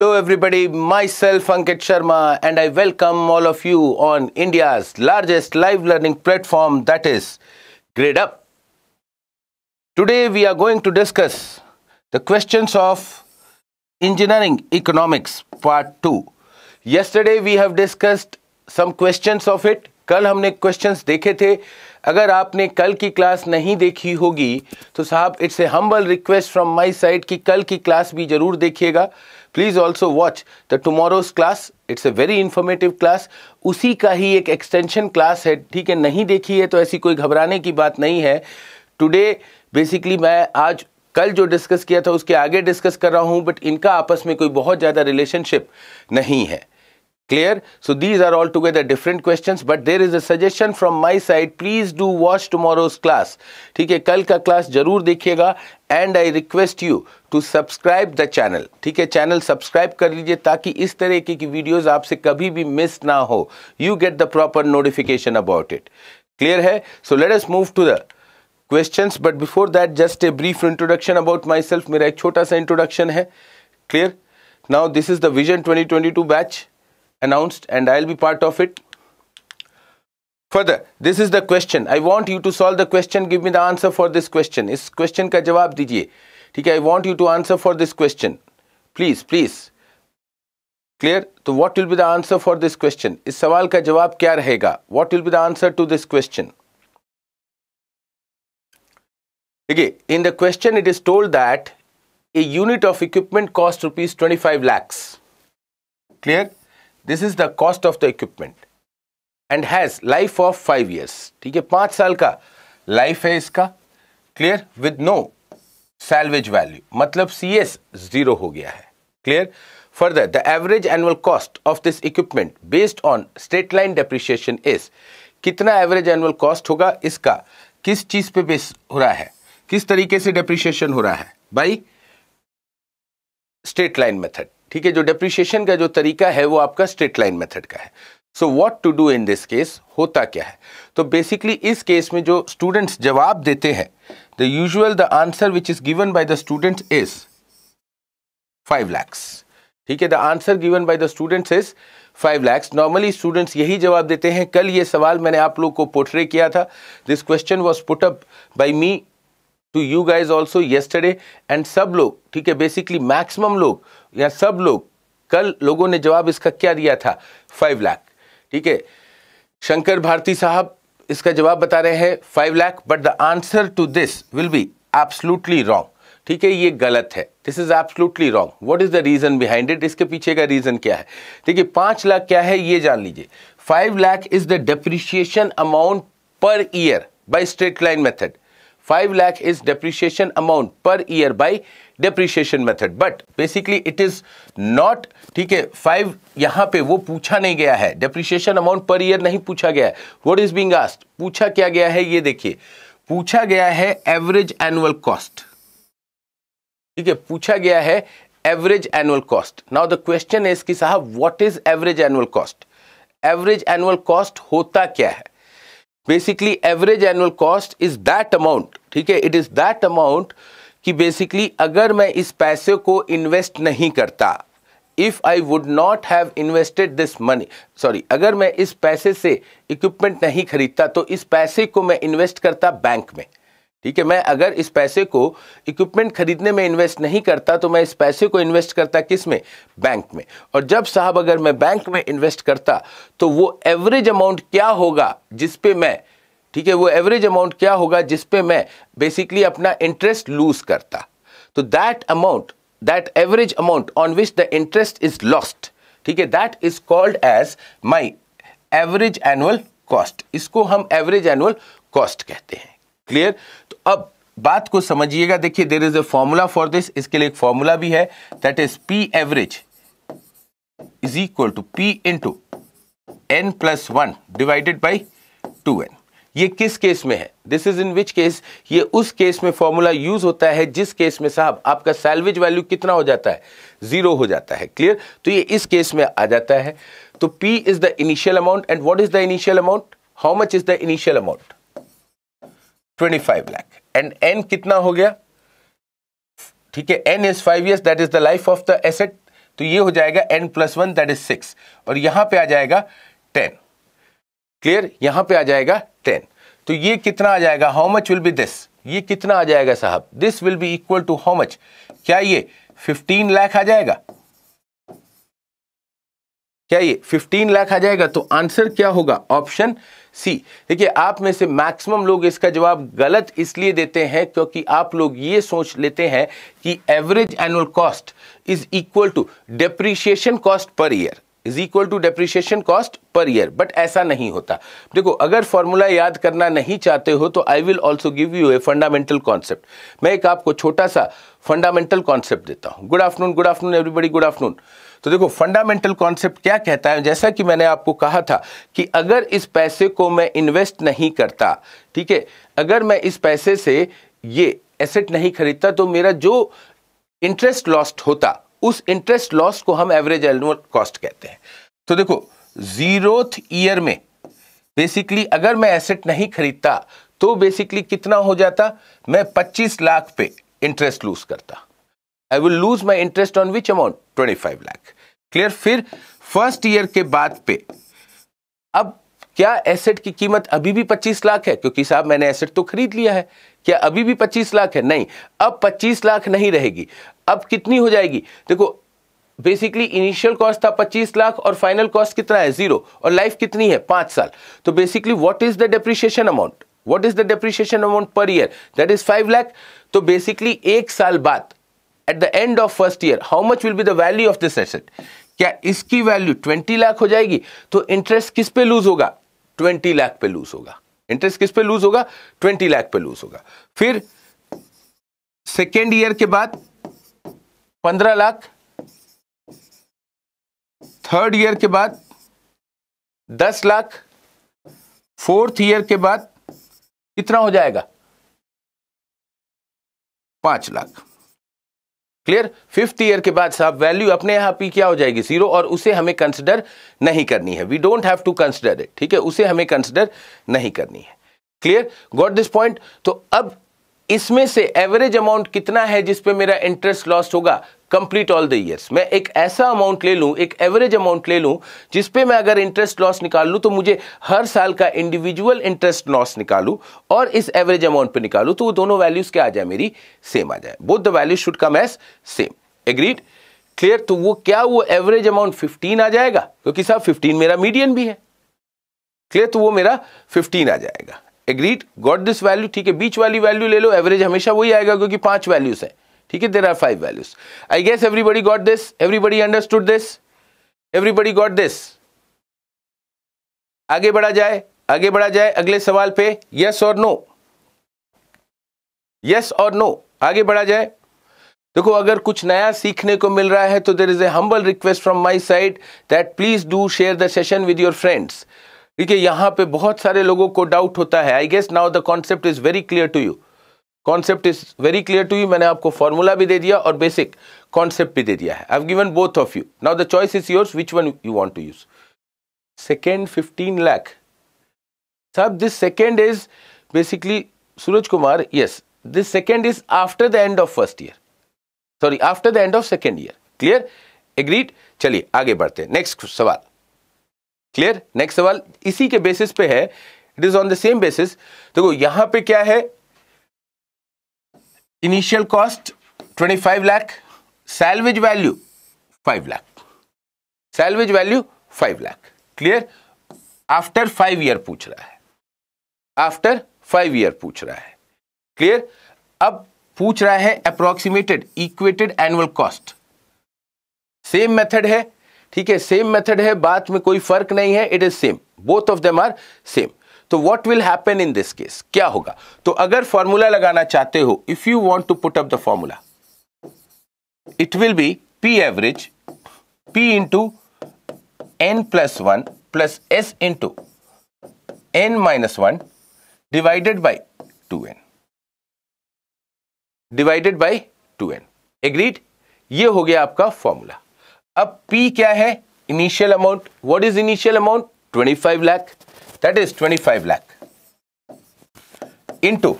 Hello everybody, myself Ankit Sharma and I welcome all of you on India's largest live learning platform that is GradeUp. Today we are going to discuss the questions of Engineering Economics Part 2. Yesterday we have discussed some questions of it. कल हमने questions देखे थे अगर आपने कल की class नहीं देखी होगी तो साहब it's a humble request from my side कि कल की क्लास भी ज़रूर देखिएगा please also watch the tomorrow's class it's a very informative class उसी का ही एक एक्सटेंशन क्लास है ठीक है नहीं देखी है तो ऐसी कोई घबराने की बात नहीं है टुडे बेसिकली मैं आज कल जो डिस्कस किया था उसके आगे डिस्कस कर रहा हूँ बट इनका आपस में कोई बहुत ज़्यादा रिलेशनशिप नहीं है Clear? So these are altogether different questions, but there is a suggestion from my side. Please do watch tomorrow's class. ठीक है कल का class जरूर देखिएगा and I request you to subscribe the channel. ठीक है channel subscribe कर लीजिए ताकि इस तरह की videos आपसे कभी भी miss ना हो. You get the proper notification about it. Clear है? So let us move to the questions. But before that, just a brief introduction about myself. मेरा एक छोटा सा introduction है. Clear? Now this is the Vision 2022 batch announced and I'll be part of it. Further, this is the question. I want you to solve the question. Give me the answer for this question. Is question ka jawab dijiye. I want you to answer for this question. Please, please. Clear? So what will be the answer for this question? Is sawal ka jawab kya rahega? What will be the answer to this question? Okay, in the question it is told that a unit of equipment costs rupees 25 lakhs. Clear? This is the cost of the equipment and has life of five years ठीक है पांच साल का life है इसका clear with no salvage value मतलब C S zero हो गया है clear further the average annual cost of this equipment based on straight line depreciation is कितना एवरेज एनुअल कॉस्ट होगा इसका किस चीज पे बेस हो रहा है किस तरीके से डेप्रिशिएशन हो रहा है बाई स्टेट लाइन मेथड ठीक है जो डेप्रिशिएशन का जो तरीका है वो आपका स्ट्रेट लाइन मेथड का है so what to do in this case होता क्या है तो बेसिकली इस केस में जो स्टूडेंट्स जवाब देते हैं the usual the answer which is given by the students is five lakhs ठीक है the answer given by the students is five lakhs normally students यही जवाब देते हैं कल ये सवाल मैंने आप लोग को पोर्ट्रे किया था this question was put up by me to you guys also yesterday and सब लोग ठीक है बेसिकली मैक्सिमम लोग या सब लोग कल लोगों ने जवाब इसका क्या दिया था फाइव लाख ठीक है शंकर भारती साहब इसका जवाब बता रहे हैं five lakh but the answer to this will be absolutely wrong ठीक है ये गलत है this is absolutely wrong what is the reason behind it इसके पीछे का रीजन क्या है ठीक है पांच लाख क्या है ये जान लीजिए five lakh is the depreciation amount per year by straight line method five lakh is depreciation amount per year by depreciation method but basically it is not ठीक है फाइव यहां पे वो पूछा नहीं गया है डेप्रिशिएशन अमाउंट पर ईयर नहीं पूछा गया है वॉट इज बींग आस्ट पूछा क्या गया है ये देखिए पूछा गया है एवरेज एनुअल कॉस्ट ठीक है पूछा गया है average annual cost now the question is कि साहब what is average annual cost average annual cost होता क्या है basically average annual cost is that amount ठीक है इट इज़ दैट अमाउंट कि बेसिकली अगर मैं इस पैसे को इन्वेस्ट नहीं करता if I would not have invested this money sorry अगर मैं इस पैसे से इक्विपमेंट नहीं खरीदता तो इस पैसे को मैं इन्वेस्ट करता बैंक में ठीक है मैं अगर इस पैसे को इक्विपमेंट खरीदने में इन्वेस्ट नहीं करता तो मैं इस पैसे को इन्वेस्ट करता किस में बैंक में और जब साहब अगर मैं बैंक में इन्वेस्ट करता तो वो एवरेज अमाउंट क्या होगा जिसपे मैं ठीक है वो एवरेज अमाउंट क्या होगा जिसपे मैं बेसिकली अपना इंटरेस्ट लूज करता तो that amount that average amount on which the interest is lost ठीक है that is called as my average annual cost इसको हम एवरेज एनुअल कॉस्ट कहते हैं क्लियर तो अब बात को समझिएगा देखिए there is a formula for this इसके लिए एक फॉर्मूला भी है that is P average is equal to P into N plus one divided by two N ये किस केस में है this is in which case ये उस केस में फॉर्मूला यूज होता है जिस केस में साहब आपका सैलवेज वैल्यू कितना हो जाता है जीरो हो जाता है क्लियर तो ये इस केस में आ जाता है तो P is the initial amount and what is the initial amount how much is the initial amount 25 lakh and N कितना हो गया ठीक है N is five years that is the life of the asset तो ये हो जाएगा N plus one that is six और यहां पे आ जाएगा टेन क्लियर यहां पे आ जाएगा टेन तो ये कितना आ जाएगा how much will be this ये कितना आ जाएगा साहब this will be equal to how much क्या ये फिफ्टीन लाख आ जाएगा क्या ये 15 लाख आ जाएगा तो आंसर क्या होगा ऑप्शन सी देखिए आप में से मैक्सिमम लोग इसका जवाब गलत इसलिए देते हैं क्योंकि आप लोग ये सोच लेते हैं कि average annual cost is equal to depreciation cost per year is equal to depreciation cost per year but ऐसा नहीं होता देखो अगर फॉर्मूला याद करना नहीं चाहते हो तो I will also give you a fundamental concept मैं एक आपको छोटा सा फंडामेंटल कॉन्सेप्ट देता हूँ good afternoon good afternoon everybody good afternoon तो देखो फंडामेंटल कॉन्सेप्ट क्या कहता है जैसा कि मैंने आपको कहा था कि अगर इस पैसे को मैं इन्वेस्ट नहीं करता ठीक है अगर मैं इस पैसे से ये एसेट नहीं खरीदता तो मेरा जो इंटरेस्ट लॉस्ट होता उस इंटरेस्ट लॉस को हम एवरेज एनुअल कॉस्ट कहते हैं तो देखो जीरोथ ईयर में बेसिकली अगर मैं एसेट नहीं खरीदता तो बेसिकली कितना हो जाता मैं 25 लाख पे इंटरेस्ट लूज करता I will lose my interest on which amount 25 lakh clear फिर फर्स्ट ईयर के बाद पे अब क्या एसेट की कीमत अभी भी 25 लाख है क्योंकि साहब मैंने एसेट तो खरीद लिया है क्या अभी भी पच्चीस लाख है नहीं अब पच्चीस लाख नहीं रहेगी अब कितनी हो जाएगी देखो बेसिकली इनिशियल कॉस्ट था पच्चीस लाख और फाइनल कॉस्ट कितना है जीरो और लाइफ कितनी है पांच साल तो basically what is the depreciation amount what is the depreciation amount per year that is five lakh तो बेसिकली एक साल बाद at the end of first year how much will be the value of this asset क्या इसकी value twenty lakh हो जाएगी तो interest किस पे लूज होगा ट्वेंटी लाख पे लूज होगा इंटरेस्ट किस पे लूज होगा ट्वेंटी लाख पे लूज होगा फिर सेकेंड ईयर के बाद पंद्रह लाख थर्ड ईयर के बाद दस लाख फोर्थ ईयर के बाद कितना हो जाएगा पांच लाख क्लियर फिफ्थ ईयर के बाद साहब वैल्यू अपने यहाँ पी क्या हो जाएगी जीरो और उसे हमें कंसिडर नहीं करनी है we don't have to consider it ठीक है उसे हमें कंसिडर नहीं करनी है क्लियर गॉट दिस पॉइंट तो अब इसमें से एवरेज अमाउंट कितना है जिसपे मेरा इंटरेस्ट लॉस्ट होगा कंप्लीट ऑल द ईयर्स मैं एक ऐसा अमाउंट ले लूं एक एवरेज अमाउंट ले लूं जिस पे मैं अगर इंटरेस्ट लॉस निकाल लूं तो मुझे हर साल का इंडिविजुअल इंटरेस्ट लॉस निकालू और इस एवरेज अमाउंट पे निकालू तो वो दोनों वैल्यूज़ क्या आ जाए मेरी सेम आ जाए both the values should come as same agreed clear तो वो क्या वो एवरेज अमाउंट फिफ्टीन आ जाएगा क्योंकि साहब फिफ्टीन मेरा मीडियम भी है क्लियर तो वो मेरा फिफ्टीन आ जाएगा एग्रीड गॉट दिस वैल्यू ठीक है बीच वाली वैल्यू ले लो एवरेज हमेशा वही आएगा क्योंकि पांच वैल्यूज है ठीक है there are five values I guess everybody got this everybody understood this everybody got this आगे बढ़ा जाए आगे बढ़ा जाए अगले सवाल पे यस और नो यस और नो आगे बढ़ा जाए देखो अगर कुछ नया सीखने को मिल रहा है तो there is a humble request from my side that please do share the session with your friends ठीक है यहां पे बहुत सारे लोगों को डाउट होता है I guess now the concept is very clear to you concept is very clear to you मैंने आपको फॉर्मूला भी दे दिया और बेसिक कॉन्सेप्ट भी दे दिया है I given both of you now the choice is yours which one you want to use second fifteen lakh सब this second is basically Suraj Kumar yes this second is after the end of first year sorry after the end of second year clear agreed चलिए आगे बढ़ते हैं next सवाल clear next सवाल इसी के basis पे है it is on the same basis देखो यहां पे क्या है cost twenty 25 lakh salvage value 5 lakh salvage value 5 lakh clear after five year पूछ रहा है आफ्टर फाइव ईयर पूछ रहा है क्लियर अब पूछ रहा है approximated equated annual cost same method है ठीक है सेम मेथड है बात में कोई फर्क नहीं है it is same both of them are same तो what will happen in this case क्या होगा तो अगर फॉर्मूला लगाना चाहते हो if you want to put up the formula it will be P average P into N plus one plus S into N minus one divided by two N divided by two N agreed ये हो गया आपका formula अब P क्या है initial amount what is initial amount 25 lakh that is 25 lakh into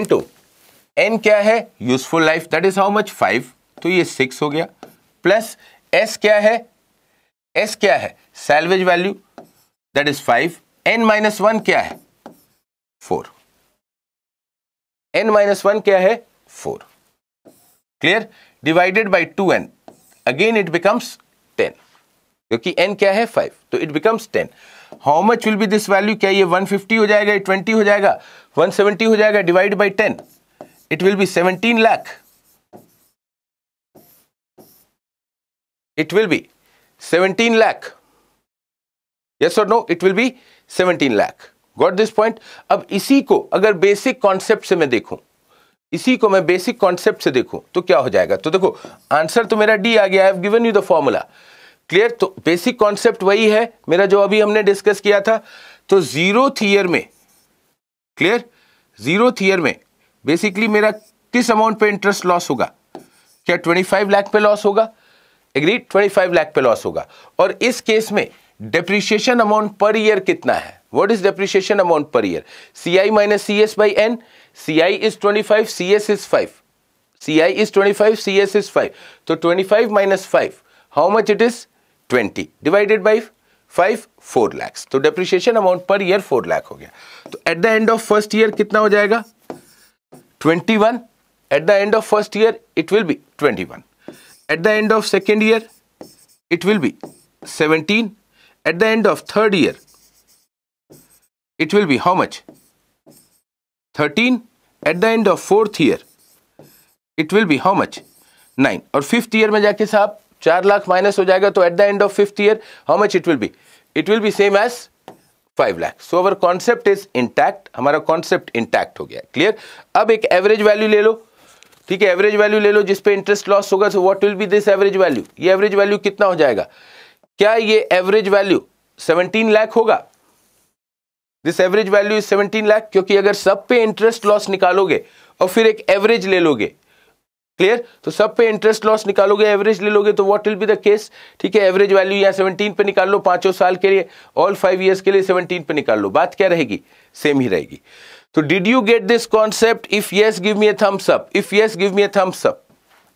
into n क्या है useful life that is how much five तो ये सिक्स हो गया प्लस s क्या है s क्या है salvage value that is five N minus one क्या है फोर एन माइनस वन क्या है four clear divided by two N again it becomes ten क्योंकि एन क्या है फाइव तो it becomes ten how much will be this value क्या ये वन फिफ्टी हो जाएगा ये ट्वेंटी हो जाएगा वन सेवेंटी हो जाएगा divide by ten it will be seventeen lakh it will be 17 lakh yes और no it will be 17 lakh got this point अब इसी को अगर बेसिक कॉन्सेप्ट से मैं देखूं इसी को मैं बेसिक कॉन्सेप्ट से देखूं तो क्या हो जाएगा तो देखो आंसर तो मेरा डी आ गया I have given you the formula clear तो बेसिक कॉन्सेप्ट वही है मेरा जो अभी हमने डिस्कस किया था तो जीरो थियर में क्लियर जीरो थियर में बेसिकली मेरा किस अमाउंट पे इंटरेस्ट लॉस होगा क्या 25 लाख पे लॉस होगा एग्री 25 लाख पे लॉस होगा और इस केस में डेप्रिशिएशन अमाउंट पर ईयर कितना है what is depreciation amount per year C I minus C S by N C I is twenty five C S is five C I is twenty five C S is five तो twenty five minus five how much it is twenty divided by five four lakhs तो depreciation amount per year four lakh हो गया तो at the end of first year कितना हो जाएगा twenty one at the end of first year it will be twenty one at the end of second year it will be seventeen at the end of third year it will be how much thirteen at the end of fourth year it will be how much nine और fifth year में जाके साहब चार lakh minus हो जाएगा तो at the end of fifth year how much it will be it will be same as five lakh so our concept is intact हमारा concept intact हो गया क्लियर अब एक एवरेज वैल्यू ले लो ठीक है एवरेज वैल्यू ले लो जिस पे इंटरेस्ट लॉस होगा so what will be this average value ये एवरेज वैल्यू कितना हो जाएगा क्या ये एवरेज वैल्यू 17 लाख होगा this average value is 17 lakh क्योंकि अगर सब पे इंटरेस्ट लॉस निकालोगे और फिर एक एवरेज ले लोगे क्लियर तो सब पे इंटरेस्ट लॉस निकालोगे एवरेज ले लोगे तो what will be the case ठीक है एवरेज वैल्यू यहाँ सेवनटीन पे निकाल लो पांचों साल के लिए ऑल फाइव ईयर्स के लिए सेवनटीन पे निकाल लो बात क्या रहेगी सेम ही रहेगी तो did you get this concept if yes give me a thumbs up if yes give me a thumbs up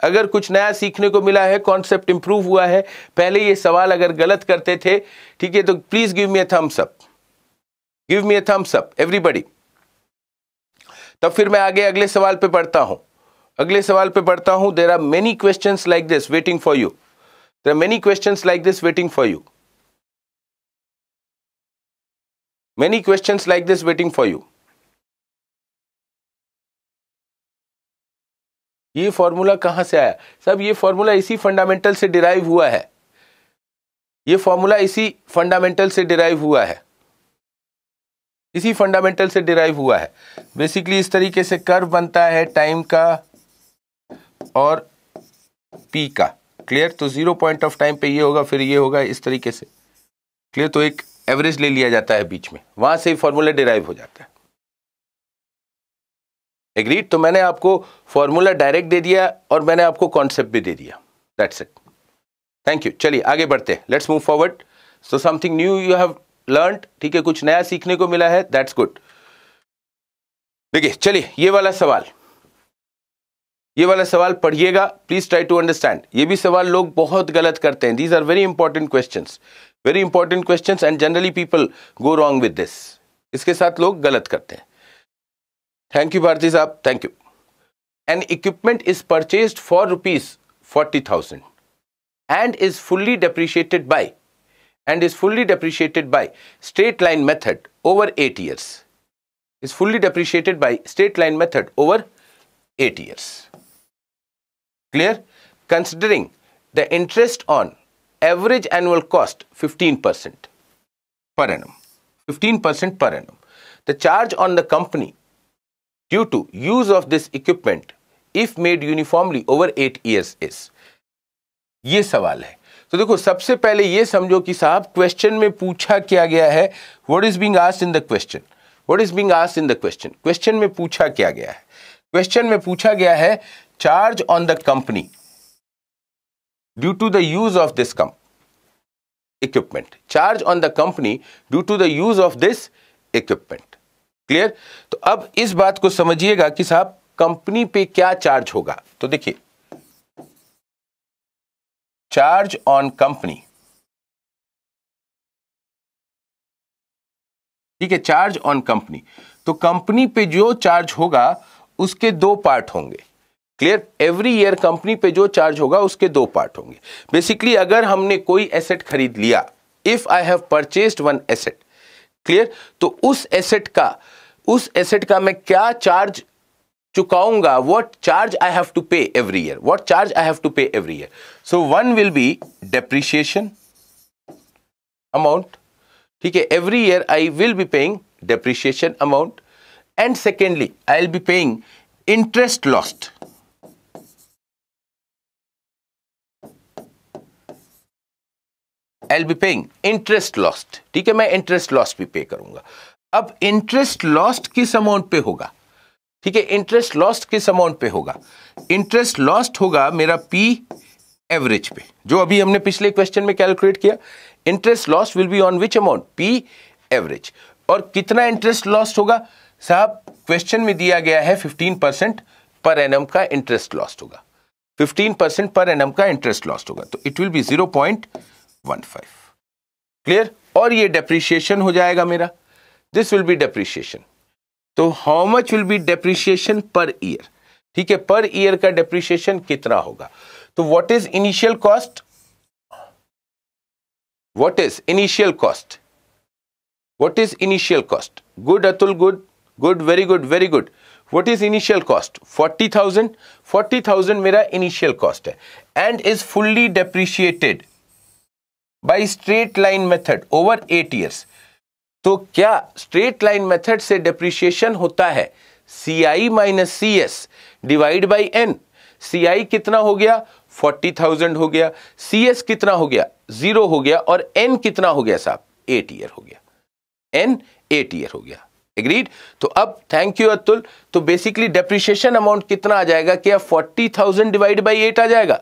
अगर कुछ नया सीखने को मिला है कॉन्सेप्ट इंप्रूव हुआ है पहले ये सवाल अगर गलत करते थे ठीक है तो please give me a thumbs up give me a thumbs up everybody तब फिर मैं आगे अगले सवाल पे पढ़ता हूं अगले सवाल पे पढ़ता हूं there are many question like this waiting for you there are many question like this waiting for you many question like this waiting for you ये फॉर्मूला कहां से आया सब ये फॉर्मूला इसी फंडामेंटल से डिराइव हुआ है ये फॉर्मूला इसी फंडामेंटल से डिराइव हुआ है इसी फंडामेंटल से डिराइव हुआ है बेसिकली इस तरीके से कर्व बनता है टाइम का और पी का क्लियर तो जीरो पॉइंट ऑफ टाइम पे ये होगा फिर ये होगा इस तरीके से क्लियर तो एक एवरेज ले लिया जाता है बीच में वहां से फॉर्मूला डिराइव हो जाता है एग्रीड तो मैंने आपको फॉर्मूला डायरेक्ट दे दिया और मैंने आपको कॉन्सेप्ट भी दे दिया दैट्स इट थैंक यू चलिए आगे बढ़ते हैं let's move forward so something new you have learn ठीक है कुछ नया सीखने को मिला है दैट्स गुड देखिए चलिए ये वाला सवाल ये वाला सवाल पढ़िएगा प्लीज ट्राई टू अंडरस्टैंड ये भी सवाल लोग बहुत गलत करते हैं these are very important question very important question and generally people go wrong with this इसके साथ लोग गलत करते हैं थैंक यू भारती साहब thank you an equipment is purchase for rupees forty thousand and is fully depreciated by and is fully depreciated by straight line method over eight years is fully depreciated by straight line method over eight years clear considering the interest on average annual cost 15% per annum 15% per annum the charge on the company due to use of this equipment if made uniformly over 8 years is ये सवाल है तो देखो सबसे पहले ये समझो कि साहब क्वेश्चन में पूछा क्या गया है what is being asked in the question what is being asked in the question question में पूछा क्या गया है क्वेश्चन में पूछा गया है charge on the company due to the use of this equipment charge on the company due to the use of this equipment clear तो अब इस बात को समझिएगा कि साहब कंपनी पे क्या चार्ज होगा तो देखिए चार्ज ऑन कंपनी ठीक है चार्ज ऑन कंपनी तो कंपनी पे जो चार्ज होगा उसके दो पार्ट होंगे क्लियर एवरी ईयर कंपनी पे जो चार्ज होगा उसके दो पार्ट होंगे बेसिकली अगर हमने कोई एसेट खरीद लिया if I have purchased one asset clear तो उस एसेट का उस एसेट का मैं क्या चार्ज चुकाऊंगा what charge I have to pay every year what charge I have to pay every year so one will be depreciation amount ठीक है every year I will be paying depreciation amount and secondly I will be paying interest lost I be paying interest lost ठीक है मैं interest lost भी पे करूंगा अब interest lost किस अमाउंट पे होगा ठीक है इंटरेस्ट लॉस्ट किस अमाउंट पे होगा इंटरेस्ट लॉस्ट होगा मेरा पी एवरेज पे जो अभी हमने पिछले क्वेश्चन में कैलकुलेट किया interest lost will be on which amount P average और कितना इंटरेस्ट लॉस्ट होगा साहब क्वेश्चन में दिया गया है फिफ्टीन परसेंट पर एनम का इंटरेस्ट लॉस्ट होगा फिफ्टीन परसेंट पर एनम का इंटरेस्ट लॉस्ट होगा तो it will be zero point one five clear और ये डेप्रिशिएशन हो जाएगा मेरा दिस विल बी डेप्रिशिएशन तो how much will be depreciation per year ठीक है पर ईयर का डेप्रिशिएशन कितना होगा तो what is initial cost what is initial cost what is initial cost good Atul good good very good very good what is initial cost forty thousand forty thousand मेरा initial cost है and is fully depreciated by straight line method over eight years तो क्या straight line method से depreciation होता है C I minus C S divide by N C I कितना हो गया फोर्टी थाउजेंड हो गया सी एस कितना हो गया जीरो हो गया और एन कितना हो गया साहब एट ईयर हो गया एन एट ईयर हो गया एग्रीड तो अब थैंक यू अतुल तो बेसिकली डेप्रिशिएशन अमाउंट कितना आ जाएगा क्या forty thousand divide by eight आ जाएगा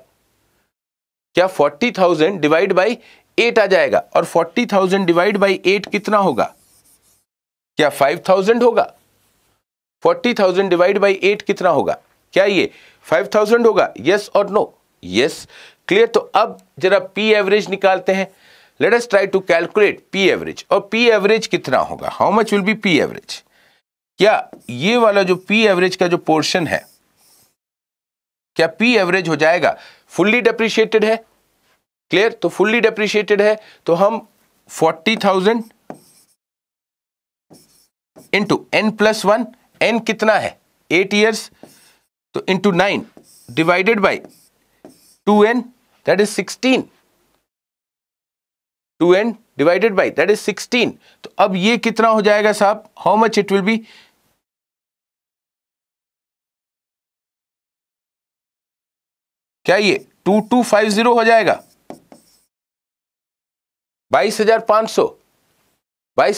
क्या forty thousand divide by eight आ जाएगा और forty thousand divide by eight कितना होगा क्या फाइव थाउजेंड होगा forty thousand divide by eight कितना होगा क्या ये फाइव थाउजेंड होगा यस और नो यस क्लियर तो अब जरा पी एवरेज निकालते हैं let us try to calculate P average और पी एवरेज कितना होगा how much will be P average क्या ये वाला जो पी एवरेज का जो पोर्शन है क्या पी एवरेज हो जाएगा फुल्ली डेप्रिशिएटेड है क्लियर तो फुल्ली डेप्रिशिएटेड है तो हम forty thousand into N plus one N कितना है एट ईयर्स तो into nine divided by two N that is sixteen two N divided by that is sixteen तो अब ये कितना हो जाएगा साहब how much it will be क्या ये टू टू फाइव जीरो हो जाएगा बाईस हजार पांच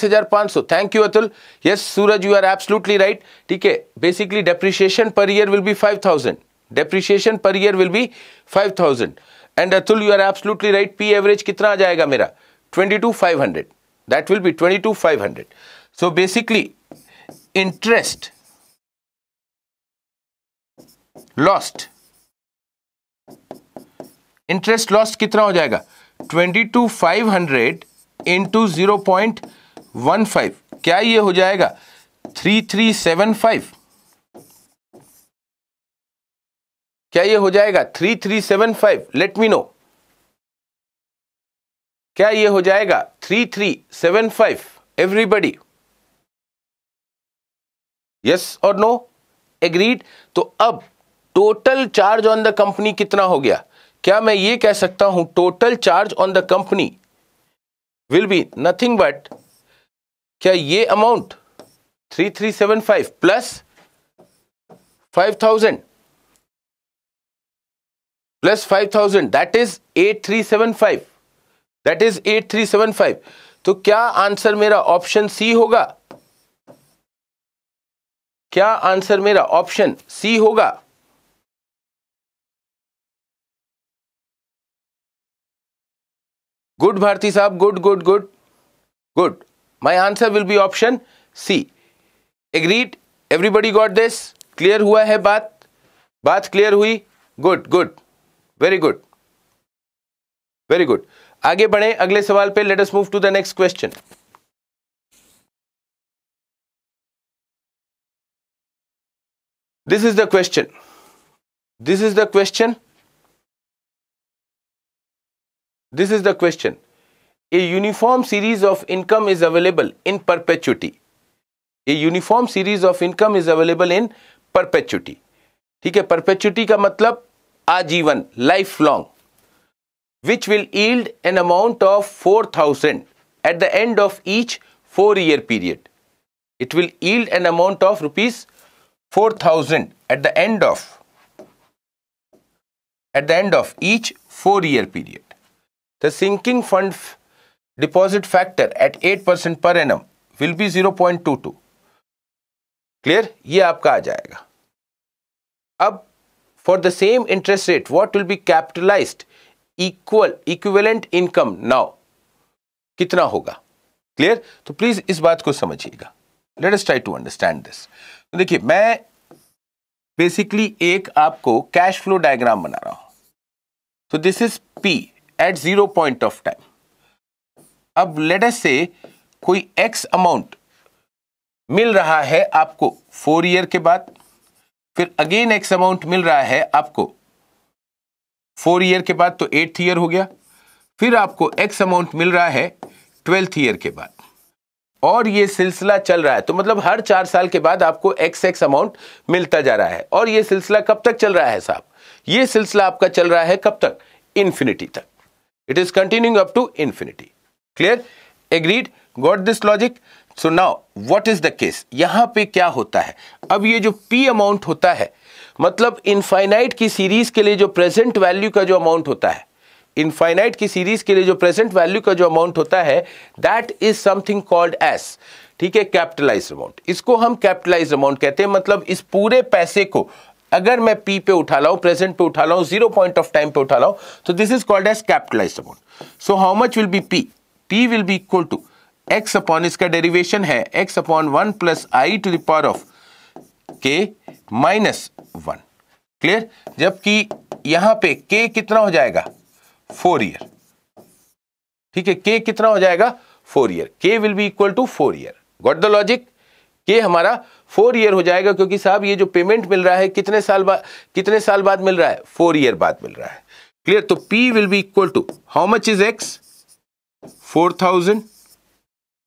हजार सौ thank you Atul yes Suraj you are absolutely right ठीक है basically depreciation per year will be five thousand depreciation per year will be five thousand and Atul you are absolutely right P average कितना आ जाएगा मेरा twenty two five hundred that will be twenty two five hundred so basically interest lost interest lost कितना हो जाएगा twenty two five hundred into zero point one five क्या ये हो जाएगा थ्री थ्री सेवन फाइव क्या ये हो जाएगा three three seven five let me know क्या ये हो जाएगा three three seven five everybody yes और नो एग्रीड तो अब total charge on the company कितना हो गया क्या मैं ये कह सकता हूं total charge on the company will be nothing but क्या ये amount three three seven five plus five thousand plus five thousand that is eight three seven five that is eight three seven five तो क्या answer मेरा option C होगा क्या answer मेरा option C होगा good Bharti साहब good good good good my answer will be option C agreed everybody got this clear हुआ है बात बात क्लियर हुई good good very good very good आगे बढ़े अगले सवाल पे let us move to the next question this is the question this is the question This is the question. A uniform series of income is available in perpetuity. A uniform series of income is available in perpetuity. ठीक है perpetuity का मतलब आजीवन lifelong, which will yield an amount of 4000 at the end of each 4 year period. It will yield an amount of rupees 4000 at the end of at the end of each 4 year period. the sinking fund deposit factor at 8% per annum will be 0.22 clear ये आपका आ जाएगा अब for the same interest rate what will be capitalized equal equivalent income now कितना होगा clear तो please इस बात को समझिएगा let us try to understand this देखिए मैं बेसिकली एक आपको कैश फ्लो डायग्राम बना रहा हूं तो this is P at zero point of time अब लेट अस से कोई एक्स अमाउंट मिल रहा है आपको फोर ईयर के बाद फिर अगेन एक्स अमाउंट मिल रहा है आपको फोर ईयर के बाद तो एट्थ ईयर हो गया फिर आपको एक्स अमाउंट मिल रहा है ट्वेल्थ ईयर के बाद और ये सिलसिला चल रहा है तो मतलब हर चार साल के बाद आपको एक्स एक्स अमाउंट मिलता जा रहा है और ये सिलसिला कब तक चल रहा है साहब ये सिलसिला आपका चल रहा है कब तक इन्फिनिटी तक It is continuing up to infinity. Clear? Agreed? Got this logic? so now what is the case yahan pe kya hota hai ab ye jo p amount hota hai matlab infinite ki series ke liye jo present value ka jo amount hota hai infinite की series के लिए जो present value का जो amount होता है that is something called as ठीक है कैपिटलाइज्ड अमाउंट इसको हम कैपिटलाइज्ड अमाउंट कहते हैं मतलब इस पूरे पैसे को अगर मैं पी पे उठा लाऊं प्रेजेंट पे उठा लाऊं जीरो पॉइंट ऑफ टाइम पे उठा लाऊं तो this is called as capitalize amount so how much will be P P will be equal to X upon इसका डेरिवेशन है X upon one plus I to the power of K minus one clear जबकि यहां पे के कितना हो जाएगा four year ठीक है के कितना हो जाएगा four year K will be equal to four year got the logic K हमारा फोर ईयर हो जाएगा क्योंकि साहब ये जो पेमेंट मिल रहा है कितने साल बाद कितने साल बाद मिल रहा है फोर ईयर बाद मिल रहा है क्लियर तो P will be equal to how much is X four thousand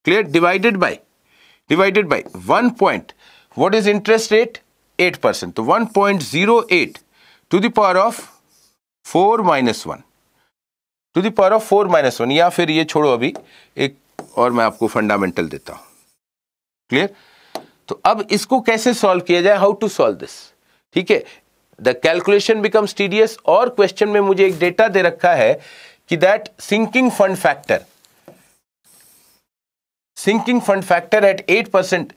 clear divided by divided by one point what is interest rate eight percent तो one point zero eight to the power of four minus one to the power of four minus one या फिर ये छोड़ो अभी एक और मैं आपको फंडामेंटल देता हूं क्लियर तो अब इसको कैसे सॉल्व किया जाए हाउ टू सॉल्व दिस ठीक है द कैलकुलेशन बिकम स्टीडियस और क्वेश्चन में मुझे एक डेटा दे रखा है कि that sinking fund factor sinking fund factor at eight percent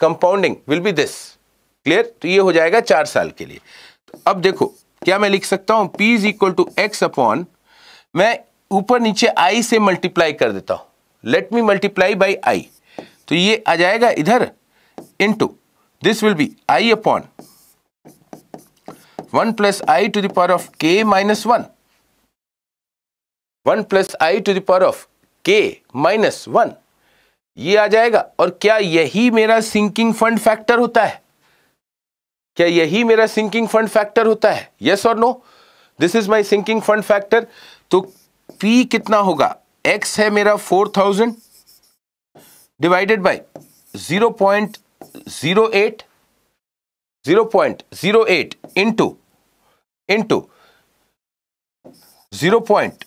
compounding will be this clear तो ये हो जाएगा चार साल के लिए तो अब देखो क्या मैं लिख सकता हूं P is equal to X upon मैं ऊपर नीचे आई से मल्टीप्लाई कर देता हूं let me multiply by I तो ये आ जाएगा इधर into this will be i upon 1 plus i to the power of k minus 1. 1 plus I to the power of K minus one ये आ जाएगा और क्या यही मेरा सिंकिंग फंड फैक्टर होता है क्या यही मेरा सिंकिंग फंड फैक्टर होता है यस और no this is my sinking fund factor तो पी कितना होगा एक्स है मेरा 4000 divided by zero eight zero point zero eight into into zero point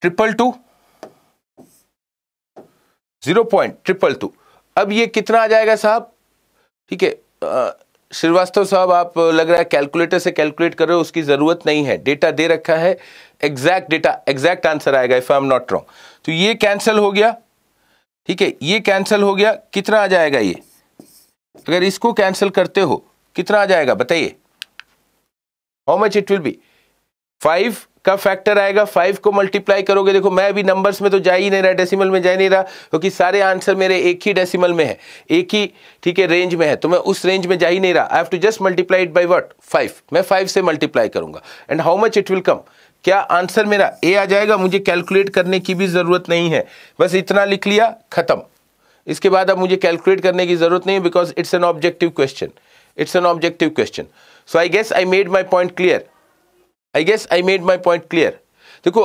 triple two zero point triple two अब ये कितना आ जाएगा साहब ठीक है श्रीवास्तव साहब आप लग रहा है कैलकुलेटर से कैलकुलेट कर रहे हो उसकी ज़रूरत नहीं है डेटा दे रखा है एग्जैक्ट डेटा एग्जैक्ट आंसर आएगा if I am not wrong तो ये कैंसिल हो गया ठीक है ये कैंसिल हो गया कितना आ जाएगा ये तो अगर इसको कैंसिल करते हो कितना आ जाएगा बताइए how much it will be five का फैक्टर आएगा फाइव को मल्टीप्लाई करोगे देखो मैं अभी नंबर्स में तो जा ही नहीं रहा डेसिमल में जा ही नहीं रहा क्योंकि सारे आंसर मेरे एक ही डेसिमल में है एक ही ठीक है रेंज में है तो मैं उस रेंज में जा ही नहीं रहा I have to just multiply it by what five मैं फाइव से मल्टीप्लाई करूंगा and how much it will come क्या आंसर मेरा ए आ जाएगा मुझे कैलकुलेट करने की भी ज़रूरत नहीं है बस इतना लिख लिया ख़त्म इसके बाद अब मुझे कैलकुलेट करने की ज़रूरत नहीं है because it's an objective question it's an objective question so I guess I made my point clear I guess I made my point clear देखो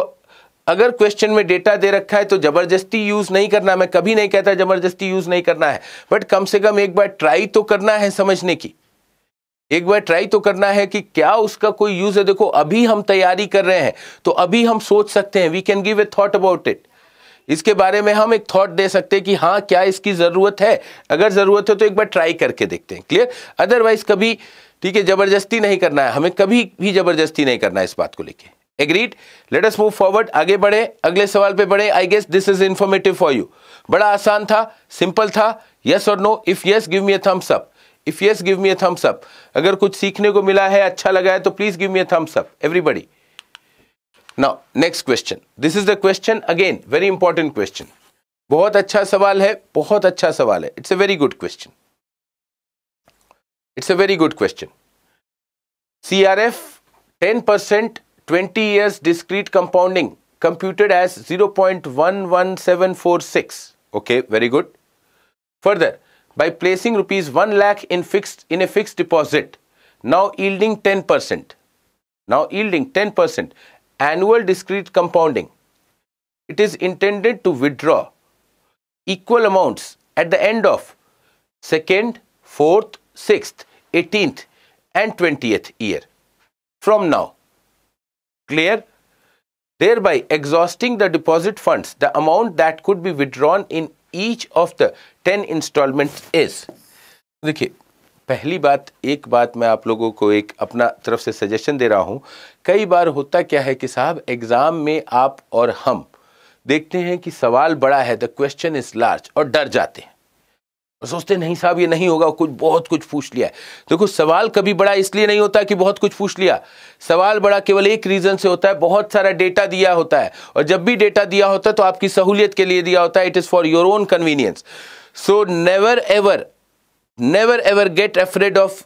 अगर क्वेश्चन में डेटा दे रखा है तो जबरदस्ती यूज नहीं करना मैं कभी नहीं कहता जबरदस्ती यूज नहीं करना है बट कम से कम एक बार ट्राई तो करना है समझने की एक बार ट्राई तो करना है कि क्या उसका कोई यूज है देखो अभी हम तैयारी कर रहे हैं तो अभी हम सोच सकते हैं we can give a thought about it इसके बारे में हम एक थॉट दे सकते हैं कि हाँ क्या इसकी ज़रूरत है अगर ज़रूरत है तो एक बार ट्राई करके देखते हैं क्लियर अदरवाइज कभी ठीक है ज़बरदस्ती नहीं करना है हमें कभी भी ज़बरदस्ती नहीं करना है इस बात को लेके agreed let us move forward आगे बढ़े अगले सवाल पे बढ़े I guess this is informative for you बड़ा आसान था सिंपल था यस और no if yes give me a thumbs up if yes give me a thumbs up अगर कुछ सीखने को मिला है अच्छा लगा है तो please give me a thumbs up everybody now next question this is the question again very important question बहुत अच्छा सवाल है बहुत अच्छा सवाल है it's a very good question it's a very good question C R F ten percent twenty years discrete compounding computed zero point one one seven four six okay very good further by placing rupees 1 lakh in fixed in a fixed deposit now yielding 10% now yielding 10% annual discrete compounding it is intended to withdraw equal amounts at the end of second fourth sixth 18th and 20th year from now clear thereby exhausting the deposit funds the amount that could be withdrawn in each of the ten installment is देखिए पहली बात एक बात मैं आप लोगों को एक अपना तरफ से सजेशन दे रहा हूँ कई बार होता क्या है कि साहब एग्ज़ाम में आप और हम देखते हैं कि सवाल बड़ा है द क्वेश्चन इज़ लार्ज और डर जाते हैं सोचते नहीं साहब ये नहीं होगा कुछ बहुत कुछ पूछ लिया है देखो सवाल कभी बड़ा इसलिए नहीं होता कि बहुत कुछ पूछ लिया सवाल बड़ा केवल एक रीज़न से होता है बहुत सारा डेटा दिया होता है और जब भी डेटा दिया होता है तो आपकी सहूलियत के लिए दिया होता है it is for your own convenience so never ever never ever get afraid of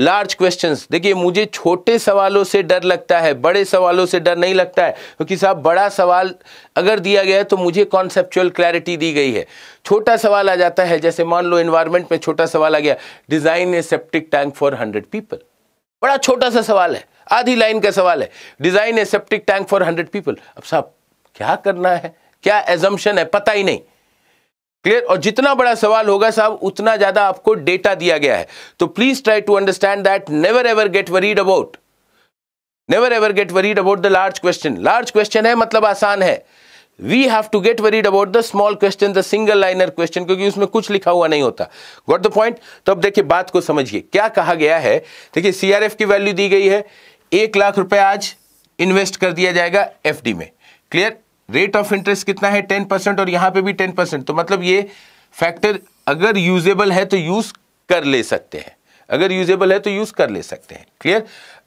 large questions देखिए मुझे छोटे सवालों से डर लगता है बड़े सवालों से डर नहीं लगता है क्योंकि साहब बड़ा सवाल अगर दिया गया है तो मुझे कॉन्सेप्चुअल क्लैरिटी दी गई है छोटा सवाल आ जाता है जैसे मान लो इन्वायरमेंट में छोटा सवाल आ गया design a septic tank for hundred people बड़ा छोटा सा सवाल है आधी लाइन का सवाल है design a septic tank for hundred people अब साहब क्या करना है क्या एजम्पन है पता ही नहीं क्लियर और जितना बड़ा सवाल होगा साहब उतना ज्यादा आपको डेटा दिया गया है तो please try to understand that never ever get worried about never ever get worried about the large question large question है मतलब आसान है we have to get worried about the small question the single liner question क्योंकि उसमें कुछ लिखा हुआ नहीं होता गॉट द पॉइंट तो अब देखिए बात को समझिए क्या कहा गया है देखिए सीआरएफ की वैल्यू दी गई है एक लाख रुपए आज इन्वेस्ट कर दिया जाएगा एफडी में क्लियर रेट ऑफ इंटरेस्ट कितना है टेन परसेंट और यहां पे भी टेन परसेंट तो मतलब ये फैक्टर अगर यूजेबल है तो यूज कर ले सकते हैं अगर यूजेबल है तो यूज कर ले सकते हैं क्लियर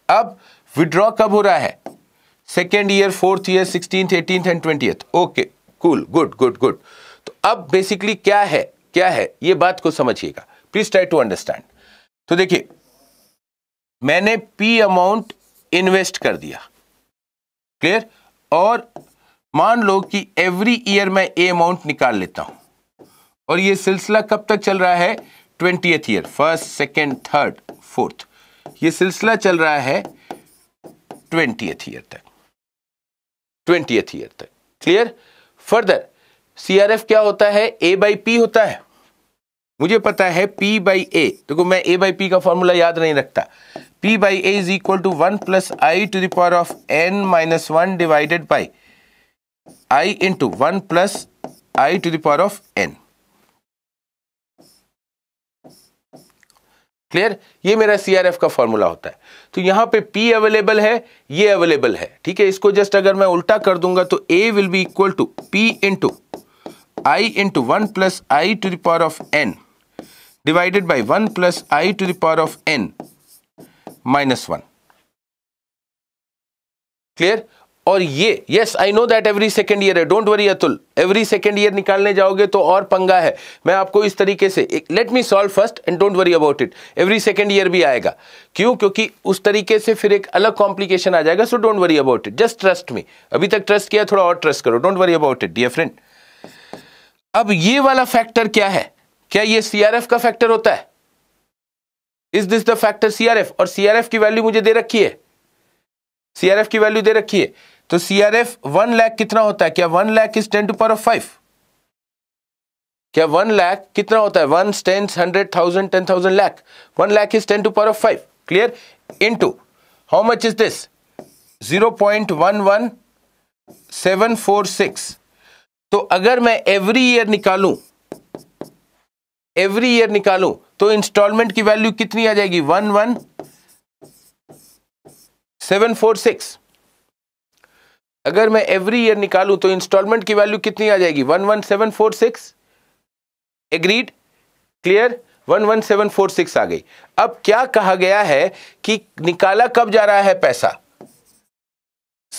अब विड्रॉ कब हो रहा है second year fourth year sixteen eighteen and twenty okay cool good good good तो अब बेसिकली क्या है क्या है ये बात को समझिएगा प्लीज ट्राई टू अंडरस्टैंड तो देखिए मैंने पी अमाउंट इन्वेस्ट कर दिया क्लियर और मान लो कि एवरी ईयर मैं ए अमाउंट निकाल लेता हूं और ये सिलसिला कब तक चल रहा है twenty year first second third fourth ये सिलसिला चल रहा है ट्वेंटी ईयर तक ट्वेंटी ईयर तक क्लियर फर्दर सीआरएफ क्या होता है ए बाई पी होता है मुझे पता है पी बाई ए देखो मैं ए बाई पी का फॉर्मूला याद नहीं रखता P by A is equal to one plus I to the power of n minus one divided by I into one plus I to the power of n clear ये मेरा CRF का formula होता है तो यहां पे P अवेलेबल है ये अवेलेबल है ठीक है इसको जस्ट अगर मैं उल्टा कर दूंगा तो A will be equal to P into I into one plus I to the power of n divided by one plus I to the power of n minus one clear और ये yes I know that every second year है don't worry Atul every second year निकालने जाओगे तो और पंगा है मैं आपको इस तरीके से let me solve first and don't worry about it every second year भी आएगा क्यों क्योंकि उस तरीके से फिर एक अलग कॉम्प्लिकेशन आ जाएगा so don't worry about it just trust me अभी तक ट्रस्ट किया थोड़ा और ट्रस्ट करो don't worry about it dear friend अब ये वाला फैक्टर क्या है क्या ये सीआरएफ का फैक्टर होता है is this the factor CRF और सीआरएफ की वैल्यू मुझे दे रखी है सीआरएफ की वैल्यू दे रखी है तो C R F one lakh कितना होता है क्या one lakh is ten to power five क्या वन लैख कितना होता है one ten hundred thousand ten thousand lakh one lakh is ten to power five clear into how much is this zero point one one seven four six तो अगर मैं every year निकालू every year निकालू तो installment की value कितनी आ जाएगी one one seven four six अगर मैं एवरी ईयर निकालूं तो इंस्टॉलमेंट की वैल्यू कितनी आ जाएगी one one seven four six agreed clear one one seven four six आ गई अब क्या कहा गया है कि निकाला कब जा रहा है पैसा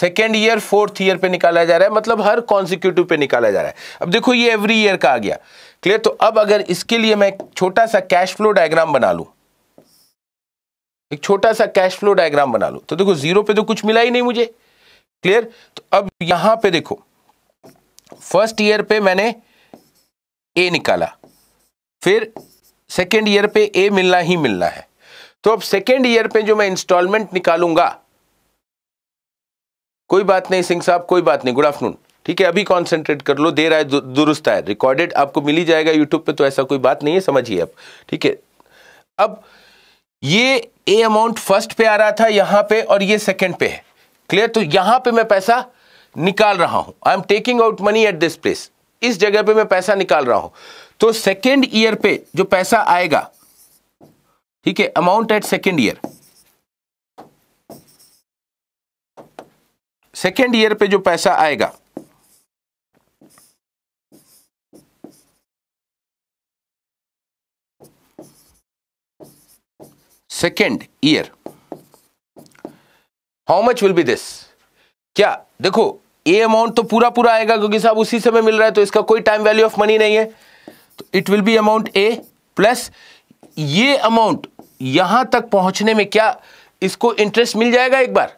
सेकेंड ईयर फोर्थ ईयर पे निकाला जा रहा है मतलब हर कॉन्सिक्यूटिव पे निकाला जा रहा है अब देखो ये एवरी ईयर का आ गया क्लियर तो अब अगर इसके लिए मैं छोटा सा कैश फ्लो डायग्राम बना लू एक छोटा सा कैश फ्लो डायग्राम बना लू तो देखो जीरो पे तो कुछ मिला ही नहीं मुझे क्लियर तो अब यहां पे देखो फर्स्ट ईयर पे मैंने ए निकाला फिर सेकेंड ईयर पे ए मिलना ही मिलना है तो अब सेकेंड ईयर पे जो मैं इंस्टॉलमेंट निकालूंगा कोई बात नहीं सिंह साहब कोई बात नहीं गुड आफ्टरनून ठीक है अभी कॉन्सेंट्रेट कर लो देर आए दु, दुरुस्त आए रिकॉर्डेड आपको मिली जाएगा यूट्यूब पे तो ऐसा कोई बात नहीं है समझिए आप ठीक है अब ये ए अमाउंट फर्स्ट पे आ रहा था यहां पे और ये सेकंड पे है क्लियर तो यहां पे मैं पैसा निकाल रहा हूं I am taking out money at this place इस जगह पे मैं पैसा निकाल रहा हूं तो सेकेंड ईयर पे जो पैसा आएगा ठीक है amount at second year second year पे जो पैसा आएगा second year how much will be this क्या देखो ये अमाउंट तो पूरा पूरा आएगा क्योंकि साहब उसी समय मिल रहा है तो इसका कोई टाइम वैल्यू ऑफ मनी नहीं है तो it will be amount A plus ये अमाउंट यहां तक पहुंचने में क्या इसको इंटरेस्ट मिल जाएगा एक बार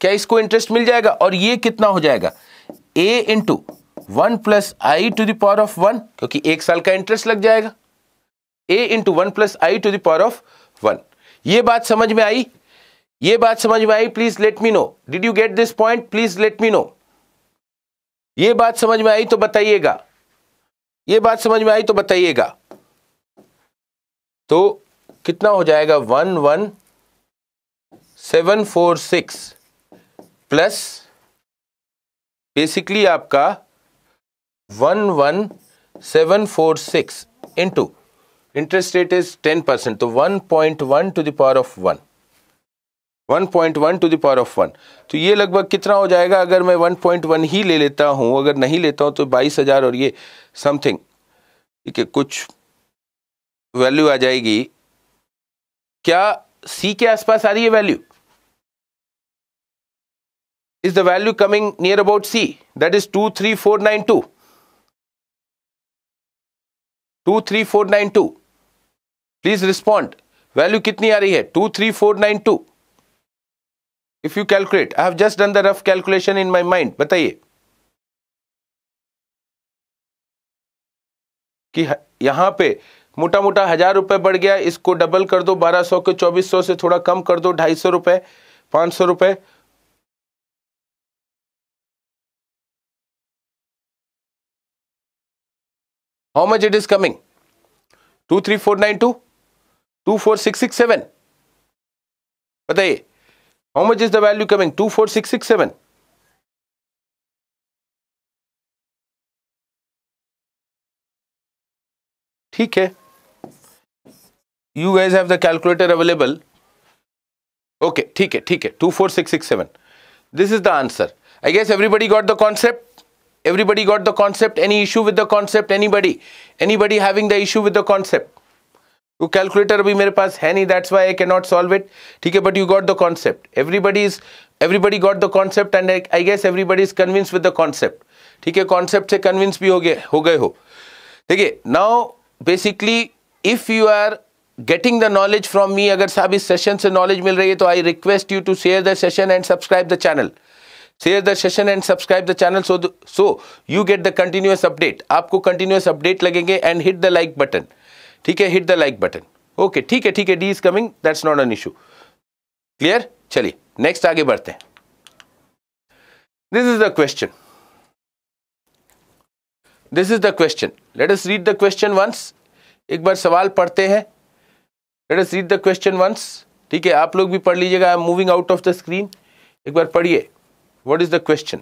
क्या इसको इंटरेस्ट मिल जाएगा और ये कितना हो जाएगा A into one plus I to the power of one क्योंकि एक साल का इंटरेस्ट लग जाएगा A into one plus I to the power of one ये बात समझ में आई ये बात समझ में आई please let me know did you get this point please let me know ये बात समझ में आई तो बताइएगा ये बात समझ में आई तो बताइएगा तो कितना हो जाएगा one one seven four six plus basically आपका one one seven four six into interest rate is ten percent तो one point one to the power of one 1.1 to the power of one तो ये लगभग कितना हो जाएगा अगर मैं 1.1 ही ले लेता हूँ अगर नहीं लेता हूँ तो बाईस हज़ार और ये समथिंग ठीक है कुछ वैल्यू आ जाएगी क्या सी के आसपास आ रही है value is the value coming near about see that is two three four nine two two three four nine two please respond value कितनी आ रही है two three four nine two if you calculate I have just done the rough calculation in my mind बताइए कि यहां पे मोटा मोटा हजार रुपए बढ़ गया इसको डबल कर दो बारह सौ के चौबीस सौ से थोड़ा कम कर दो ढाई सौ रुपए पांच सौ रुपए how much it is coming two three four nine two two four six six seven बताइए How much is the value coming? 24667. ठीक है you guys have the calculator available okay ठीक है ठीक है two four six six seven this is the answer I guess everybody got the concept everybody got the concept any issue with the concept anybody anybody having the issue with the concept वो calculator अभी मेरे पास है नहीं that's why I can not solve it ठीक है but you got the concept everybody is everybody got the concept and I guess everybody is convince with the concept ठीक है कॉन्सेप्ट से कन्विंस भी हो गए हो गए हो ठीक है now basically if you are getting the knowledge from me अगर साहब इस सेशन से नॉलेज मिल रही है तो I request you to share the session and subscribe the channel share the session and subscribe the channel so so you get the continuous update आपको continuous update लगेंगे and hit the like button ठीक है hit the like button okay ठीक है ठीक है D is coming that's not an issue clear चलिए next आगे बढ़ते हैं this is the question this is the question let let's read the question once एक बार सवाल पढ़ते हैं let's read the question once ठीक है आप लोग भी पढ़ लीजिएगा I am moving out of the screen एक बार पढ़िए what is the question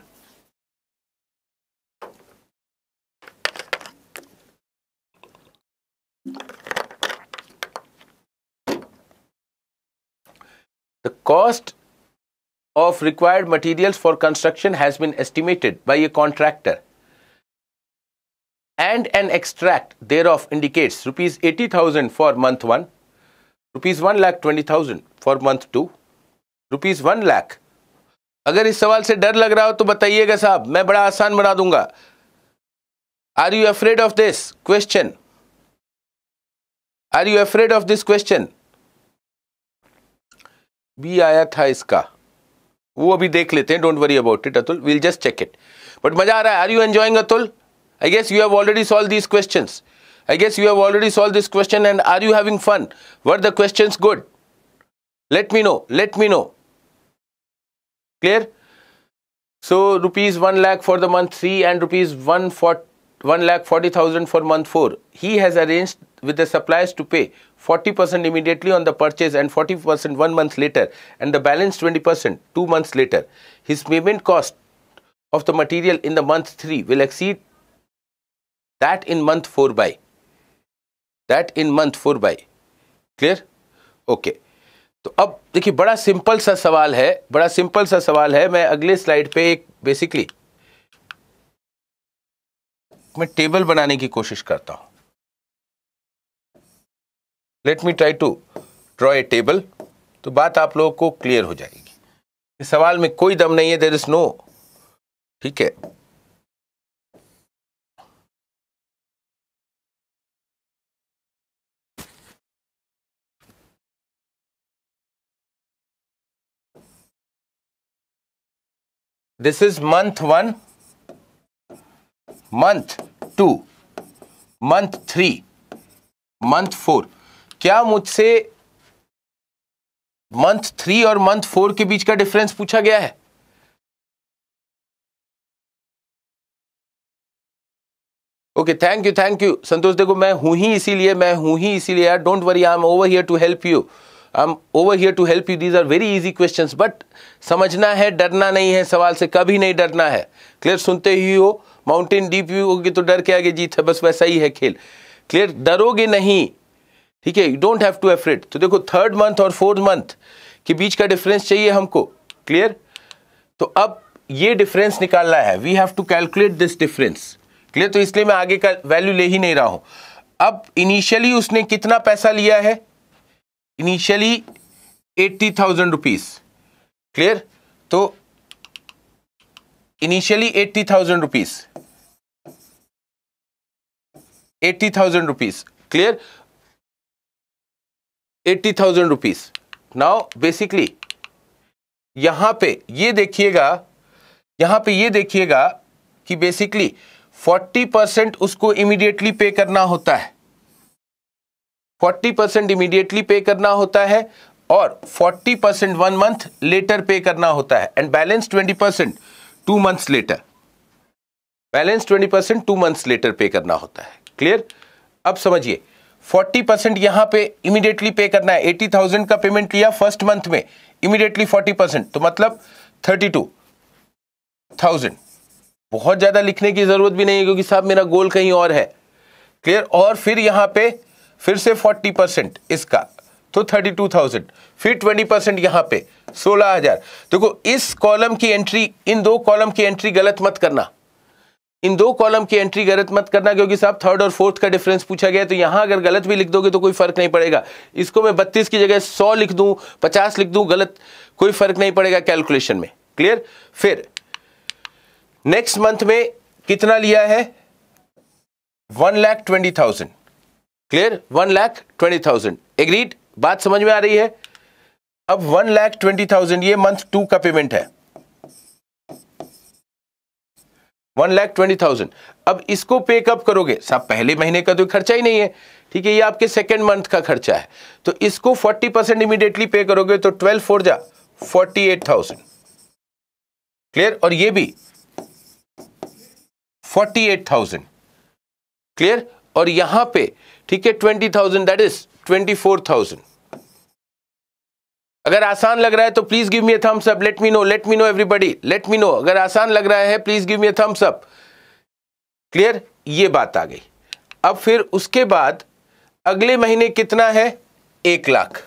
The cost of required materials for construction has been estimated by a contractor and an extract thereof indicates rupees 80,000 for month 1, rupees 1 lakh 20,000 for month 2, rupees 1 lakh. अगर इस सवाल से डर लग रहा हो तो बताइएगा साहब मैं बड़ा आसान बना दूंगा are you afraid of this question are you afraid of this B आया था इसका वो अभी देख लेते हैं don't worry about it Atul will just check it but मजा आ रहा है are you enjoying Atul I guess you have already solve these question I guess you have already solve this question and are you having fun over the question good let me know let me know clear so rupees one lakh for the month three and rupees one for one lakh forty thousand for month four he has arranged with the suppliers to pay 40% immediately on the purchase and 40% one month later and the balance 20% two months later. His payment cost of the material in the month 3 will exceed that in month 4 by. That in month 4 by. Clear okay okay. तो अब देखिए बड़ा simple सा सवाल है बड़ा simple सा सवाल है मैं अगले स्लाइड पे एक बेसिकली मैं टेबल बनाने की कोशिश करता हूँ let me try to draw a table तो बात आप लोगों को क्लियर हो जाएगी इस सवाल में कोई दम नहीं है देर इज नो ठीक है this is month one month two month three month four क्या मुझसे मंथ थ्री और मंथ फोर के बीच का डिफरेंस पूछा गया है okay thank you thank you Santosh देखो मैं हूं ही इसीलिए मैं हूं ही इसीलिए यार don't worry I am over here to help you I am over here to help you these are very easy questions but समझना है डरना नहीं है सवाल से कभी नहीं डरना है क्लियर सुनते ही हो माउंटेन डीप व्यू होगी तो डर के आगे जीत है बस वैसा ही है खेल क्लियर डरोगे नहीं ठीक है you don't have to afraid तो देखो थर्ड मंथ और फोर्थ मंथ के बीच का डिफरेंस चाहिए हमको क्लियर तो अब ये डिफरेंस निकालना है we have to calculate this difference clear तो इसलिए मैं आगे का वैल्यू ले ही नहीं रहा हूं अब इनिशियली उसने कितना पैसा लिया है initially eighty thousand rupees clear तो initially eighty thousand rupees eighty thousand rupees clear eighty thousand rupees now basically यहां पे ये देखिएगा यहां पे ये देखिएगा कि बेसिकली फोर्टी परसेंट उसको इमीडिएटली पे करना होता है फोर्टी परसेंट इमीडिएटली पे करना होता है और forty percent one month later pay करना होता है and balance twenty percent two months later balance twenty percent two months later pay करना होता है क्लियर अब समझिए फोर्टी परसेंट यहां पे इमीडिएटली पे करना है एटी थाउजेंड का पेमेंट लिया फर्स्ट मंथ में इमीडिएटली फोर्टी परसेंट तो मतलब थर्टी टू थाउजेंड बहुत ज्यादा लिखने की जरूरत भी नहीं है क्योंकि साहब मेरा गोल कहीं और है क्लियर और फिर यहां पे फिर से फोर्टी परसेंट इसका तो थर्टी टू थाउजेंड फिर ट्वेंटी परसेंट यहां पर सोलह हजार देखो इस कॉलम की एंट्री इन दो कॉलम की एंट्री गलत मत करना इन दो कॉलम की एंट्री गलत मत करना क्योंकि साहब थर्ड और फोर्थ का डिफरेंस पूछा गया तो यहां अगर गलत भी लिख दोगे तो कोई फर्क नहीं पड़ेगा इसको मैं बत्तीस की जगह सौ लिख दू पचास लिख दू गलत कोई फर्क नहीं पड़ेगा कैलकुलेशन में क्लियर फिर नेक्स्ट मंथ में कितना लिया है one lakh twenty thousand clear one lakh twenty thousand agreed बात समझ में आ रही है अब वन लैख ट्वेंटी थाउजेंड ये मंथ टू का पेमेंट है वन लैख ट्वेंटी थाउजेंड अब इसको पे कब करोगे साहब पहले महीने का तो खर्चा ही नहीं है ठीक है ये आपके सेकेंड मंथ का खर्चा है तो इसको फोर्टी परसेंट इमीडिएटली पे करोगे तो ट्वेल्व फोर जा फोर्टी एट थाउजेंड क्लियर और ये भी फोर्टी एट थाउजेंड क्लियर और यहां पे ठीक है twenty thousand that is twenty four thousand अगर आसान लग रहा है तो please give me a thumbs up let me know let me know everybody let me know अगर आसान लग रहा है please give me a thumbs up clear ये बात आ गई अब फिर उसके बाद अगले महीने कितना है एक लाख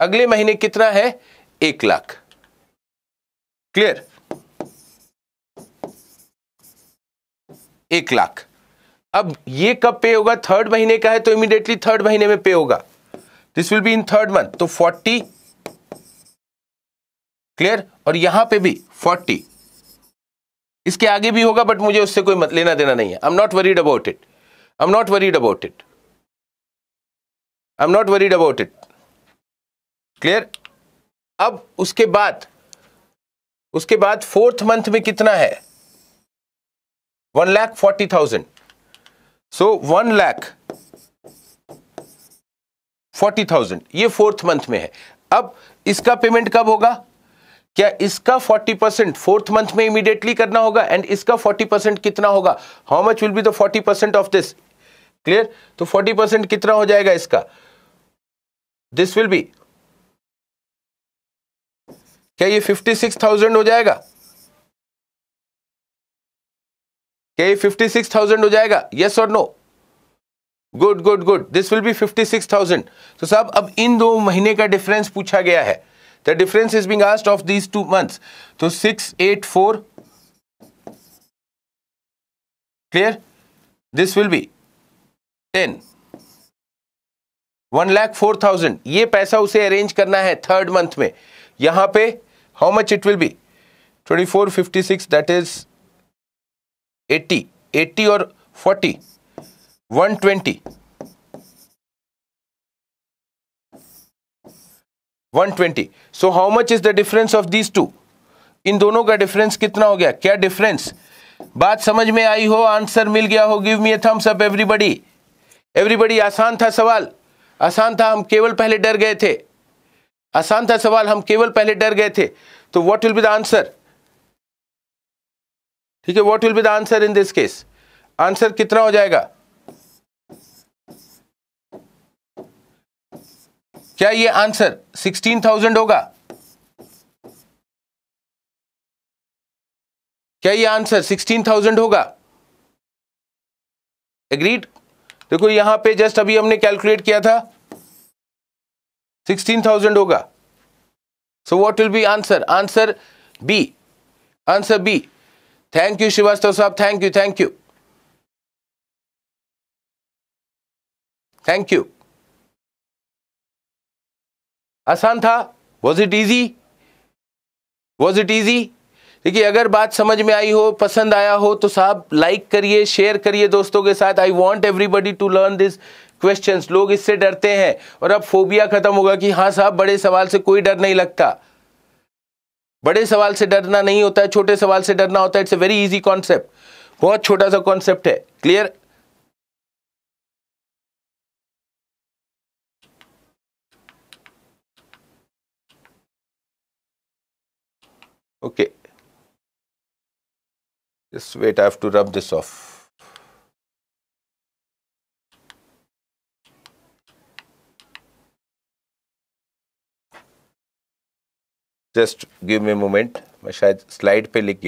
अगले महीने कितना है एक लाख क्लियर एक लाख अब ये कब पे होगा थर्ड महीने का है तो इमीडिएटली थर्ड महीने में पे होगा this will be in third month तो फोर्टी क्लियर और यहां पे भी फोर्टी इसके आगे भी होगा बट मुझे उससे कोई मत लेना देना नहीं है I am not worried about it I am not worried about it I am not worried about it clear अब उसके बाद उसके बाद फोर्थ मंथ में कितना है one lakh forty thousand so one lakh forty thousand ये फोर्थ मंथ में है अब इसका पेमेंट कब होगा क्या इसका फोर्टी परसेंट फोर्थ मंथ में इमीडिएटली करना होगा एंड इसका फोर्टी परसेंट कितना होगा how much will be the forty percent of this clear तो फोर्टी परसेंट कितना हो जाएगा इसका दिस विल बी क्या ये थाउजेंड हो जाएगा क्या ये फिफ्टी सिक्स थाउजेंड हो जाएगा यस और no good good good this will be fifty six thousand तो साहब अब इन दो महीने का डिफरेंस पूछा गया है the difference is being asked of these two months तो six eight four clear this will be ten one lakh four thousand ये पैसा उसे अरेंज करना है थर्ड मंथ में यहां पे how much it will be twenty four fifty six that is eighty eighty और forty one twenty one twenty so how much is the difference of these two इन दोनों का डिफरेंस कितना हो गया क्या डिफरेंस बात समझ में आई हो आंसर मिल गया हो give me a thumbs up everybody everybody आसान था सवाल आसान था हम केवल पहले डर गए थे आसान था सवाल हम केवल पहले डर गए थे तो what will be the answer ठीक है what will be the answer in this case answer कितना हो जाएगा क्या ये आंसर सिक्सटीन थाउजेंड होगा क्या ये आंसर सिक्सटीन थाउजेंड होगा एग्रीड देखो यहां पे जस्ट अभी हमने कैलकुलेट किया था सिक्सटीन थाउजेंड होगा so what will be answer answer be answer be thank you Shrivastava साहब thank you thank you thank you आसान था was it easy was it easy देखिए अगर बात समझ में आई हो पसंद आया हो तो साहब लाइक करिए शेयर करिए दोस्तों के साथ I want everybody to learn this questions लोग इससे डरते हैं और अब फोबिया खत्म होगा कि हाँ साहब बड़े सवाल से कोई डर नहीं लगता बड़े सवाल से डरना नहीं होता है छोटे सवाल से डरना होता है it's a very easy concept बहुत छोटा सा कॉन्सेप्ट है clear Okay. Just wait, I have to rub this off. Just give me a moment. मैं शायद slide. पे लिख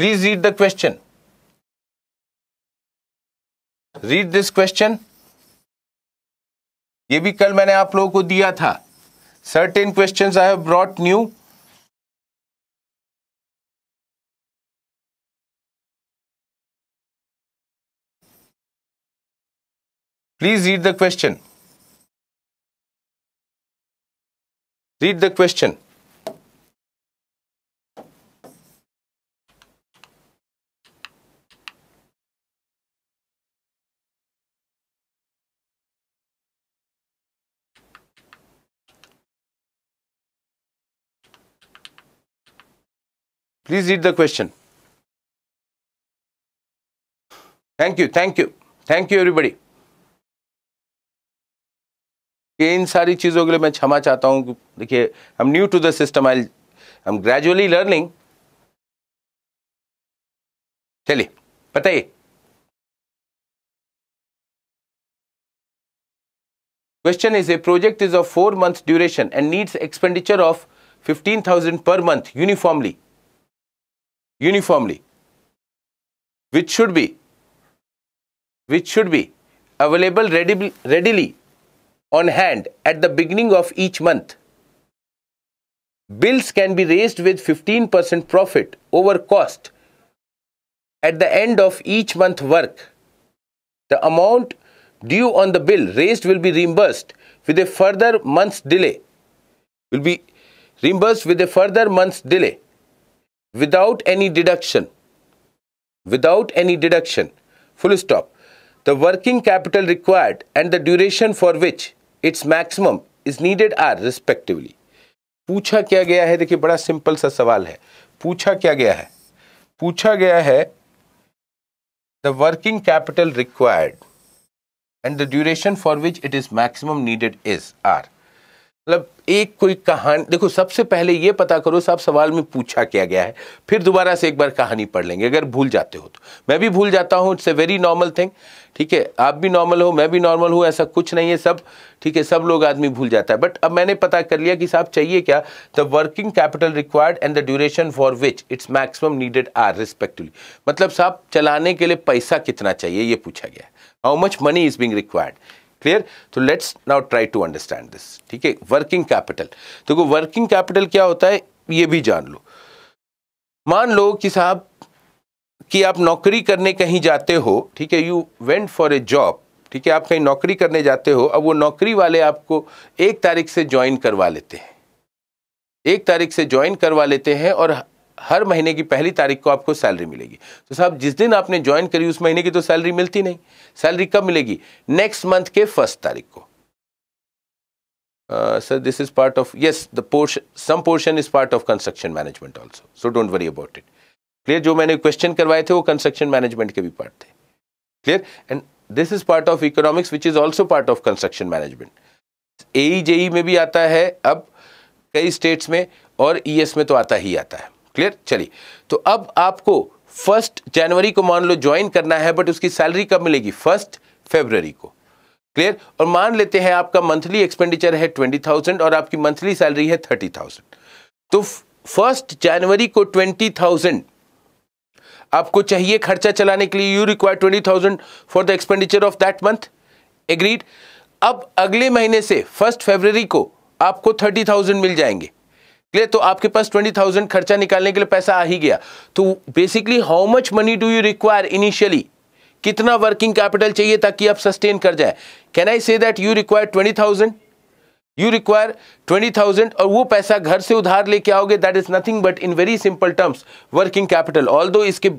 Please read the question. Read this question ये भी कल मैंने आप लोगों को दिया था certain question I have brought new Please read the question. Read the question. Please read the question. Thank you, thank you, thank you everybody. ये इन सारी चीज़ों के लिए मैं क्षमा चाहता हूँ देखिए I am new to the system I I Question is a project is of 4 months duration and needs expenditure of 15000 per month uniformly uniformly, which should be, which should be available readily, on hand at the beginning of each month. Bills can be raised with 15% profit over cost at the end of each month work. The amount due on the bill raised will be reimbursed with a further month's delay. Will be reimbursed with a further month's delay without any deduction. Without any deduction. Full stop. The working capital required and the duration for which its maximum is needed are respectively. पूछा क्या गया है देखिए बड़ा simple सा सवाल है पूछा क्या गया है पूछा गया है the working capital required and the duration for which it is maximum needed is are मतलब एक कोई कहानी देखो सबसे पहले ये पता करो साहब सवाल में पूछा क्या गया है फिर दोबारा से एक बार कहानी पढ़ लेंगे अगर भूल जाते हो तो मैं भी भूल जाता हूँ it's a very normal thing ठीक है आप भी नॉर्मल हो मैं भी नॉर्मल हूँ ऐसा कुछ नहीं है सब ठीक है सब लोग आदमी भूल जाता है बट अब मैंने पता कर लिया कि साहब चाहिए क्या the working capital required and the duration for which it's maximum needed are respectively मतलब साहब चलाने के लिए पैसा कितना चाहिए ये पूछा गया how much money is being required clear तो let's now try to understand this ठीक है वर्किंग कैपिटल देखो वर्किंग कैपिटल क्या होता है ये भी जान लो मान लो कि साहब कि आप नौकरी करने कहीं जाते हो ठीक है you went for a job ठीक है आप कहीं नौकरी करने जाते हो अब वो नौकरी वाले आपको एक तारीख से ज्वाइन करवा लेते हैं एक तारीख से ज्वाइन करवा लेते हैं और हर महीने की पहली तारीख को आपको सैलरी मिलेगी तो साहब जिस दिन आपने ज्वाइन करी उस महीने की तो सैलरी मिलती नहीं सैलरी कब मिलेगी नेक्स्ट मंथ के फर्स्ट तारीख को sir this is part of yes the portion some portion is part of construction management also so don't worry about it clear जो मैंने क्वेश्चन करवाए थे वो कंस्ट्रक्शन मैनेजमेंट के भी पार्ट थे clear and this is part of economics which is also part of construction management A में भी आता है अब कई स्टेट्स में और ई e में तो आता ही आता है क्लियर चलिए तो अब आपको फर्स्ट जनवरी को मान लो ज्वाइन करना है बट उसकी सैलरी कब मिलेगी फर्स्ट फेबररी को क्लियर और मान लेते हैं आपका मंथली एक्सपेंडिचर है ट्वेंटी थाउजेंड और आपकी मंथली सैलरी है थर्टी थाउजेंड तो फर्स्ट जनवरी को ट्वेंटी थाउजेंड आपको चाहिए खर्चा चलाने के लिए you require twenty thousand for the expenditure of that month agreed अब अगले महीने से फर्स्ट फेबररी को आपको थर्टी थाउजेंड मिल जाएंगे क्लियर तो आपके पास ट्वेंटी थाउजेंड खर्चा निकालने के लिए पैसा आ ही गया तो basically how much money do you require initially कितना वर्किंग कैपिटल चाहिए ताकि आप सस्टेन कर जाए can I say that you require twenty thousand you require twenty thousand और वो पैसा घर से उधार लेके आओगे that is nothing but in very simple terms working capital all दो इसके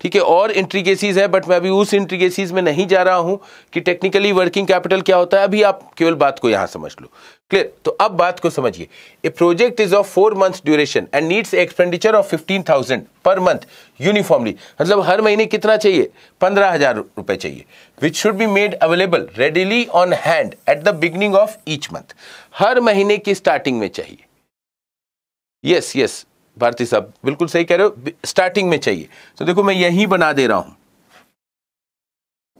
ठीक है और इंट्रीगेसीज है बट मैं अभी उस इंट्रीगेसीज में नहीं जा रहा हूं कि टेक्निकली वर्किंग कैपिटल क्या होता है अभी आप केवल बात को यहां समझ लो क्लियर तो अब बात को समझिए a project is of four month duration and needs expenditure of fifteen thousand per month uniformly मतलब हर महीने कितना चाहिए पंद्रह हजार रुपए चाहिए which should be made available readily on hand at the beginning of each month हर महीने की स्टार्टिंग में चाहिए यस यस भारती साहब बिल्कुल सही कह रहे हो स्टार्टिंग में चाहिए तो देखो मैं यही बना दे रहा हूं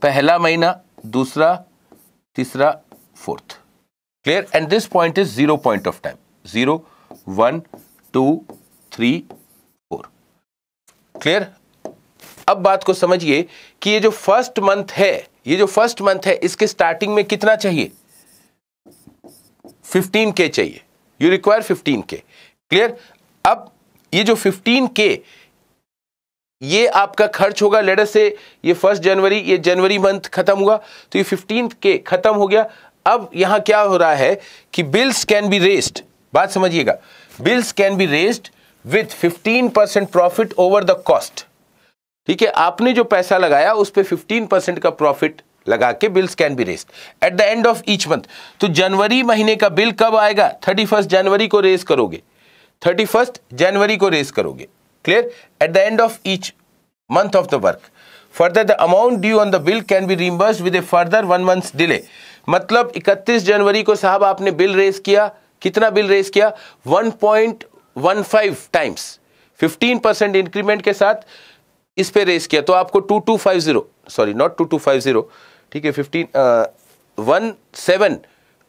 पहला महीना दूसरा तीसरा fourth clear and this point is zero point of time zero one two three four clear अब बात को समझिए कि ये जो फर्स्ट मंथ है ये जो फर्स्ट मंथ है इसके स्टार्टिंग में कितना चाहिए 15 के चाहिए यू रिक्वायर 15 के क्लियर अब ये जो 15 के ये आपका खर्च होगा लेटर से ये फर्स्ट जनवरी ये जनवरी मंथ खत्म हुआ तो ये फिफ्टीन के खत्म हो गया अब यहां क्या हो रहा है कि बिल्स कैन बी रेस्ड बात समझिएगा bills can be raised with 15 percent profit over the cost ठीक है आपने जो पैसा लगाया उस पर फिफ्टीन परसेंट का प्रॉफिट लगा के bills can be raised at the end of each month तो जनवरी महीने का बिल कब आएगा थर्टी फर्स्ट जनवरी को रेस करोगे थर्टी फर्स्ट जनवरी को रेस करोगे clear at the end of each month of the work further the amount due on the bill can be reimbursed with a further one month delay मतलब 31 जनवरी को साहब आपने बिल रेस किया कितना bill race किया 1.15 times 15 percent increment के साथ इस पे रेस किया तो आपको 2250 सॉरी नॉट 2250 ठीक है 15 one seven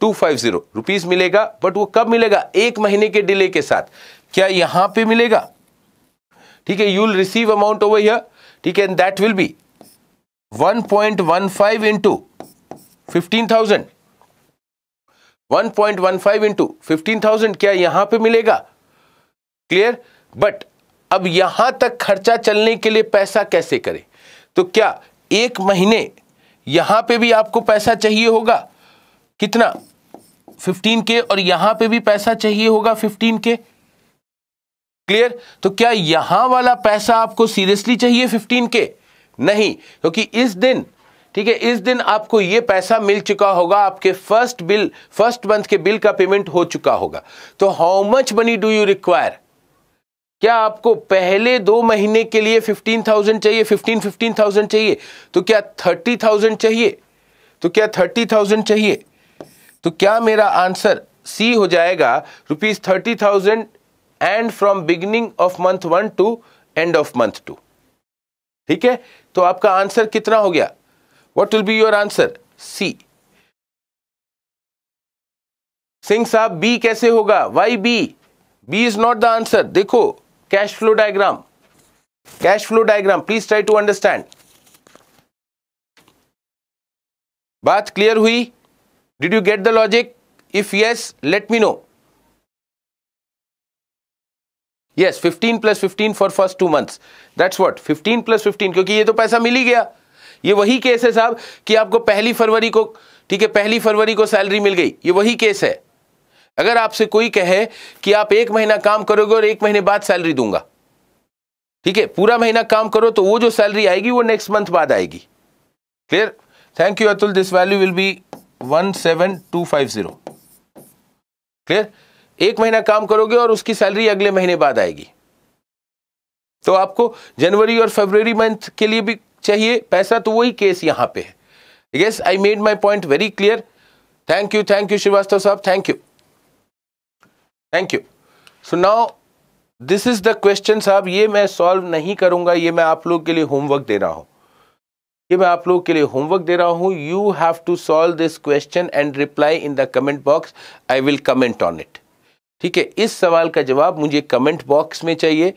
two five zero rupees मिलेगा बट वो कब मिलेगा एक महीने के डिले के साथ क्या यहां पे मिलेगा ठीक है you will receive amount over here ठीक है and that will be 1.15 point one five into fifteen thousand one point one five into fifteen thousand क्या यहां पे मिलेगा क्लियर बट अब यहां तक खर्चा चलने के लिए पैसा कैसे करें तो क्या एक महीने यहां पे भी आपको पैसा चाहिए होगा कितना के और यहां पे भी पैसा चाहिए होगा के क्लियर तो क्या यहां वाला पैसा आपको सीरियसली चाहिए के नहीं क्योंकि तो इस दिन ठीक है इस दिन आपको ये पैसा मिल चुका होगा आपके फर्स्ट बिल फर्स्ट मंथ के बिल का पेमेंट हो चुका होगा तो how much money do you require क्या आपको पहले दो महीने के लिए फिफ्टीन थाउजेंड चाहिए फिफ्टीन फिफ्टीन थाउजेंड चाहिए तो क्या थर्टी थाउजेंड चाहिए तो क्या थर्टी थाउजेंड चाहिए तो क्या मेरा आंसर सी हो जाएगा rupees thirty thousand and from beginning of month one to end of month two ठीक है तो आपका आंसर कितना हो गया What will be your answer? C. Singh साहब B कैसे होगा Why B? B is not the answer. देखो cash flow diagram cash flow diagram please try to understand बात क्लियर हुई did you get the logic if yes let me know yes 15 plus 15 for first two months that's what 15 plus 15 क्योंकि ये तो पैसा मिल ही गया ये वही केस है साहब कि आपको पहली फरवरी को ठीक है पहली फरवरी को सैलरी मिल गई ये वही केस है अगर आपसे कोई कहे कि आप एक महीना काम करोगे और एक महीने बाद सैलरी दूंगा ठीक है पूरा महीना काम करो तो वो जो सैलरी आएगी वो नेक्स्ट मंथ बाद आएगी clear thank you Atul this value will be one seven two five zero clear एक महीना काम करोगे और उसकी सैलरी अगले महीने बाद आएगी तो आपको जनवरी और फरवरी मंथ के लिए भी चाहिए पैसा तो वही केस यहाँ पे है yes I made my point very clear thank you thank you Shrivastava साहब thank you thank you so now this is the question साहब ये मैं सॉल्व नहीं करूंगा ये मैं आप लोग के लिए होमवर्क दे रहा हूँ ये मैं आप लोग के लिए होमवर्क दे रहा हूँ you have to solve this question and reply in the comment box I will comment on it ठीक है इस सवाल का जवाब मुझे कमेंट बॉक्स में चाहिए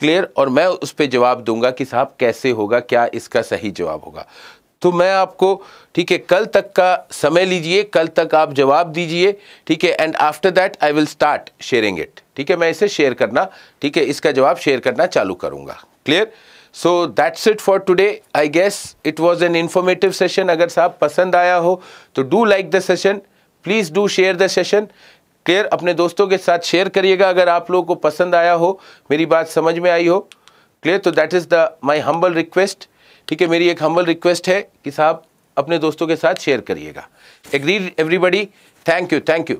क्लियर और मैं उस पर जवाब दूंगा कि साहब कैसे होगा क्या इसका सही जवाब होगा तो मैं आपको ठीक है कल तक का समय लीजिए कल तक आप जवाब दीजिए ठीक है and after that I will start sharing it ठीक है मैं इसे शेयर करना ठीक है इसका जवाब शेयर करना चालू करूँगा clear so that's it for today I guess it was an informative session अगर साहब पसंद आया हो तो do like the session please do share the session clear अपने दोस्तों के साथ शेयर करिएगा अगर आप लोगों को पसंद आया हो मेरी बात समझ में आई हो क्लियर तो that is the my humble request ठीक है मेरी एक हम्बल रिक्वेस्ट है कि साहब अपने दोस्तों के साथ शेयर करिएगा agreed everybody thank you thank you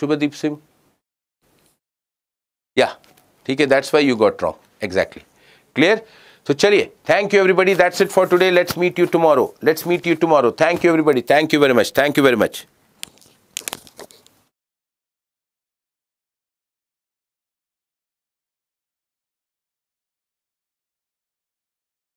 Shubhdeep Singh या ठीक है that's why you got wrong exactly clear तो चलिए thank you everybody that's it for today let's meet you tomorrow let's meet you tomorrow thank you everybody thank you very much thank you very much